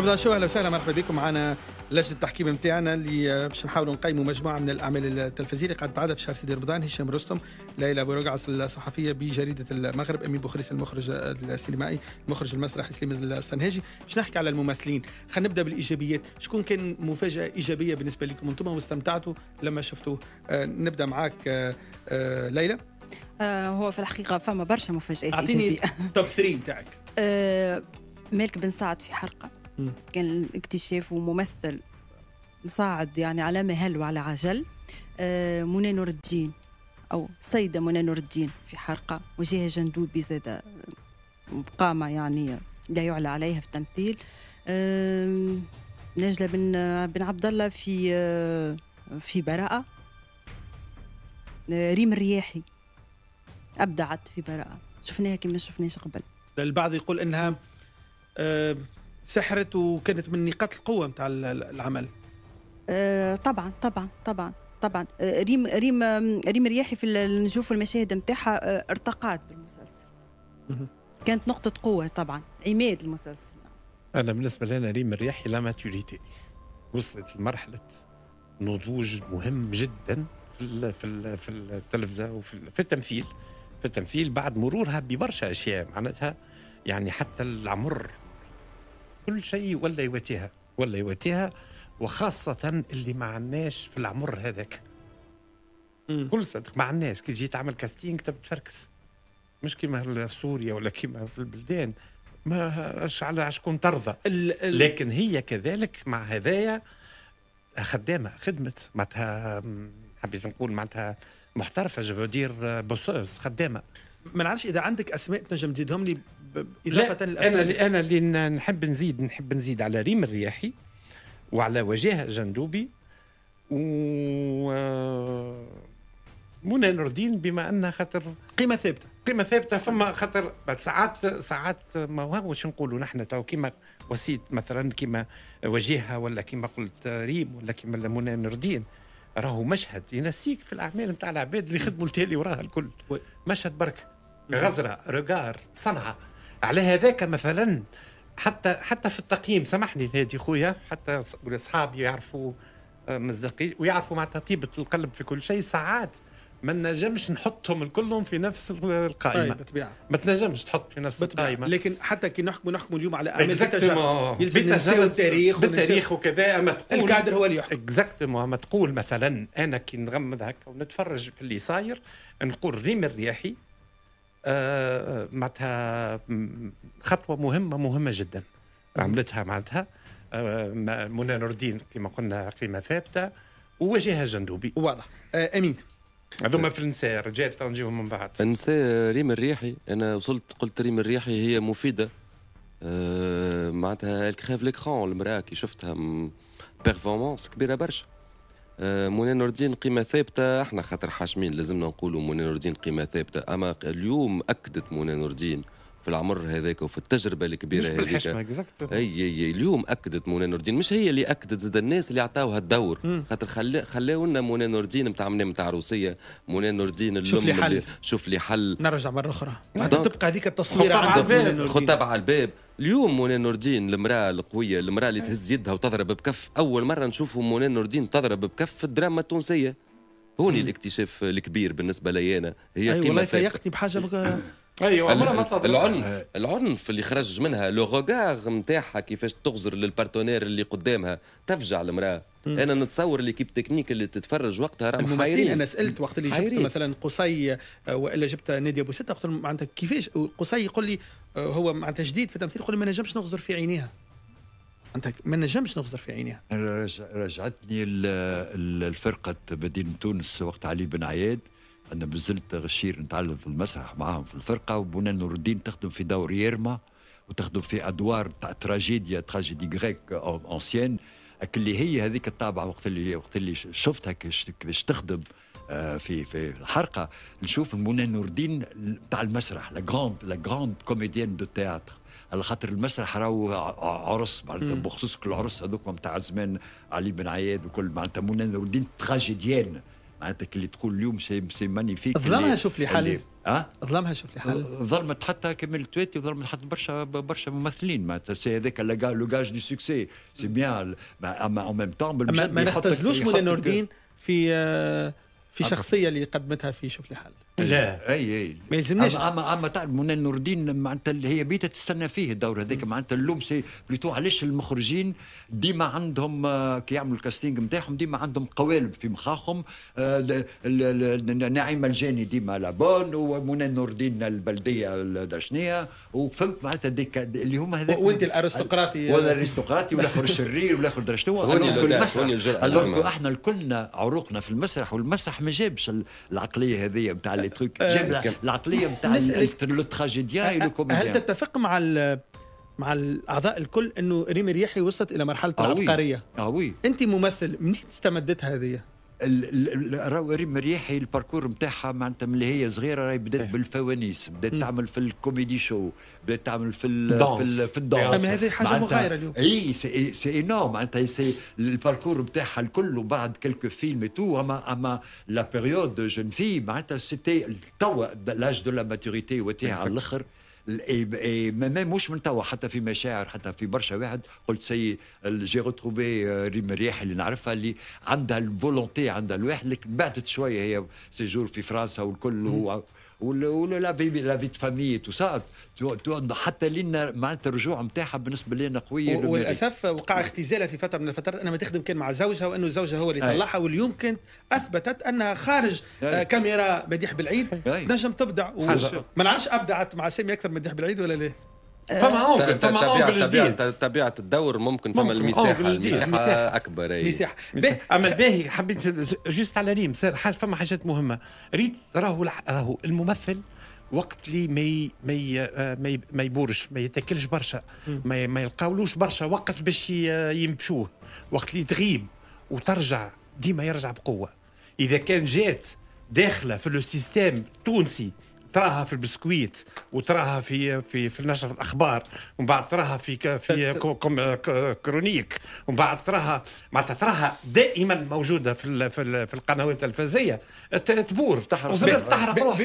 نبدا شو اهلا وسهلا مرحبا بكم معنا لجنه التحكيم نتاعنا اللي باش نحاولوا نقيموا مجموعه من الاعمال التلفزيونيه اللي قاعد تتعدى في شهر سيدي رمضان هشام رستم ليلى رقعص الصحفيه بجريده المغرب امين بوخريس المخرج السينمائي المخرج المسرحي سليم السنهاجي باش نحكي على الممثلين خلينا نبدا بالايجابيات شكون كان مفاجاه ايجابيه بالنسبه لكم انتم واستمتعتوا لما شفتوه آه نبدا معاك آه آه ليلى آه، هو في الحقيقه فما برشا مفاجات اعطيني توب 3 نتاعك مالك بن سعد في حرقه كان اكتشاف وممثل صاعد يعني على مهل وعلى عجل آه، منى نور الدين او سيده منى نور الدين في حرقه وجهه جندوبي زاد آه، قامه يعني لا يعلى عليها في التمثيل آه، نجله بن بن عبد الله في في براءه ريم الرياحي ابدعت في براءه شفناها كما شفناش قبل البعض يقول انها سحرت وكانت من نقاط القوه نتاع العمل أه، طبعا طبعا طبعا طبعا أه، ريم ريم ريم رياحي في نشوف المشاهد نتاعها أه، ارتقات بالمسلسل كانت نقطه قوه طبعا عماد المسلسل انا بالنسبه لنا ريم الرياحي لا ماتوريتي وصلت لمرحله نضوج مهم جدا في في في التلفزه وفي في التمثيل في التمثيل بعد مرورها ببرشا اشياء معناتها يعني حتى العمر كل شيء ولا يواتيها ولا يواتيها وخاصة اللي ما عناش في العمر هذاك كل صدق ما عناش كي تجي تعمل كاستينج تبي تفركس مش كيما في سوريا ولا كيما في البلدان ما اش على شكون ترضى ال ال لكن هي كذلك مع هذايا خدامه خدمت معناتها حبيت نقول معناتها محترفه جو دير بوسوز خدامه ما نعرفش اذا عندك اسماء تنجم تزيدهم لي اضافه لا انا انا اللي نحب نزيد نحب نزيد على ريم الرياحي وعلى وجيه جندوبي و منى نور الدين بما انها خاطر قيمه ثابته قيمه ثابته فما خاطر بعد ساعات ساعات ما واش نقولوا نحن تو كيما وسيط مثلا كيما وجيهه ولا كيما قلت ريم ولا كيما منى نور الدين راهو مشهد ينسيك في الاعمال نتاع العباد اللي خدموا التالي وراها الكل مشهد برك غزره رجار صنعه على هذاك مثلا حتى حتى في التقييم سامحني هادي خويا حتى اصحابي يعرفوا آه، مصداقية ويعرفوا معناتها طيبة القلب في كل شيء ساعات ما نجمش نحطهم الكلهم في نفس القائمه بالطبيعه طيب، ما تنجمش تحط في نفس بتبيع. القائمه لكن حتى كي نحكم نحكم اليوم على اعمال بالتاريخ يلزم التاريخ بالتاريخ وكذا اما تقول الكادر هو اللي يحكم اكزاكتومون اما تقول مثلا انا كي نغمض هكا ونتفرج في اللي صاير نقول ريم الرياحي آه، معناتها خطوه مهمه مهمه جدا عملتها معناتها آه، منى نور الدين كما قلنا قيمه ثابته وواجهها جندوبي واضح آه، امين هذوما في النساء رجال تنجيهم من بعد النساء ريم الريحي انا وصلت قلت ريم الريحي هي مفيده معناتها الكخاف ليكخون المراه كي شفتها بيرفورمانس كبيره برشا آه، منى نور الدين قيمة ثابتة احنا خاطر حاشمين لازمنا نقولوا منى نور الدين قيمة ثابتة أما اليوم أكدت منى نور الدين في العمر هذاك وفي التجربه الكبيره هذيك اي اي اليوم اكدت منى نور الدين مش هي اللي اكدت زاد الناس اللي عطاوها الدور خاطر خلاو لنا منى نور الدين نتاع منا نتاع روسيه منى نور الدين شوف لي حل شوف لي حل نرجع مره اخرى تبقى هذيك التصويره عندك خطاب على الباب اليوم منى نور الدين المراه القويه المراه اللي تهز يدها وتضرب بكف اول مره نشوفوا منى نور الدين تضرب بكف في الدراما التونسيه هوني الاكتشاف الكبير بالنسبه لي انا هي أيوة والله فايقتني بحاجه ايوه ما العنف آه. العنف اللي خرج منها لو روغار نتاعها كيفاش تغزر للبارتونير اللي قدامها تفجع المراه انا نتصور ليكيب تكنيك اللي تتفرج وقتها راه محايرين انا سالت وقت اللي جبت مثلا قصي آه، والا جبت نادي ابو سته قلت لهم معناتها كيفاش قصي يقول لي آه، هو معناتها جديد في التمثيل يقول لي ما نجمش نغزر في عينيها انت ما نجمش نغزر في عينيها رجعتني الفرقه بدين تونس وقت علي بن عياد انا مازلت غشير نتعلم في المسرح معاهم في الفرقه وبنا نور الدين تخدم في دور يرما وتخدم في ادوار تاع تراجيديا تراجيدي غريك انسيان اللي هي هذيك الطابعه وقت اللي وقت اللي شفتها كيفاش تخدم آه، في في الحرقه نشوف منى نور الدين تاع المسرح لا غراند لا غراند كوميديان دو تياتر على خاطر المسرح راهو عرس معناتها بخصوص العرس هذوك نتاع زمان علي بن عياد وكل معناتها منى نور الدين تراجيديان معناتك اللي تقول اليوم سي سي مانيفيك ظلمها شوف لي حل اه ظلمها شوف لي حل ظلمت حتى كمال تويتي وظلمت حتى برشا برشا ممثلين معناتها سي هذاك لو جاج دو سوكسي سي بيان اما اون ميم تام ما نختزلوش مولاي نور الدين في آه، في شخصيه اللي قدمتها في شوف لي حل إيه. لا اي اي ما يلزمناش اما اما تعرف منى نور الدين معناتها اللي هي بيتها تستنى فيه الدور هذاك معناتها اللوم سي بليتو علاش المخرجين ديما عندهم آه، كي يعملوا الكاستينج نتاعهم ديما عندهم قوالب في مخاخهم آه، نعيم الجاني ديما لابون ومنى نور الدين البلديه الدرشنيه وفهمت معناتها اللي هما هذاك وانت الارستقراطي ولا الارستقراطي والاخر الشرير والاخر درشنوا احنا كلنا عروقنا في المسرح والمسرح ما جابش العقليه هذه نتاع تروك جيم العقليه نتاع التراجيديا اي لو هل تتفق مع مع الاعضاء الكل انه ريمي ريحي وصلت الى مرحله آه، العبقريه اه وي انت ممثل منين استمدت هذه راهو مريحي الباركور نتاعها معناتها من اللي هي صغيره راهي بدات إيه. بالفوانيس بدات تعمل في الكوميدي شو بدات تعمل في في, ال في الدانس هذه ah, حاجه مغايره اليوم اي سي سي انورم معناتها سي الباركور نتاعها الكل وبعد كلكو فيلم تو اما اما لا بيريود دو جون في معناتها سيتي توا لاج دو لا ماتوريتي وتاع على الاخر ما مش من توا حتى في مشاعر حتى في برشا واحد قلت سي جي روتروفي رياح اللي نعرفها اللي عندها الفولونتي عندها الواحد لكن بعدت شويه هي سيجور في فرنسا والكل ولا لا في لا في فامي تو سا حتى لنا معناتها الرجوع نتاعها بالنسبه لنا قويه وللاسف وقع اختزالها في فتره من الفترات انها ما تخدم كان مع زوجها وانه زوجها هو اللي طلعها واليوم كانت اثبتت انها خارج آه كاميرا مديح بالعيد نجم تبدع ما نعرفش ابدعت مع سامي اكثر من مديح بالعيد ولا ليه؟ فما اونكل فما اونكل جديد طبيعه الدور ممكن فما المساحه المساحه اكبر اي مساحه اما الباهي حبيت جوست على ريم صار فما حاجات مهمه ريت راهو راهو الممثل وقت لي ما ما آه، ما يبورش ما يتاكلش برشا ما ما يلقاولوش برشا وقت باش يمشوه وقت لي تغيب وترجع ديما يرجع بقوه اذا كان جات داخله في لو سيستيم التونسي تراها في البسكويت وتراها في في في نشر الاخبار ومن بعد تراها في في كرونيك ومن بعد تراها معناتها تراها دائما موجوده في في القنوات التلفزيونيه تبور تحرق تحرق روحها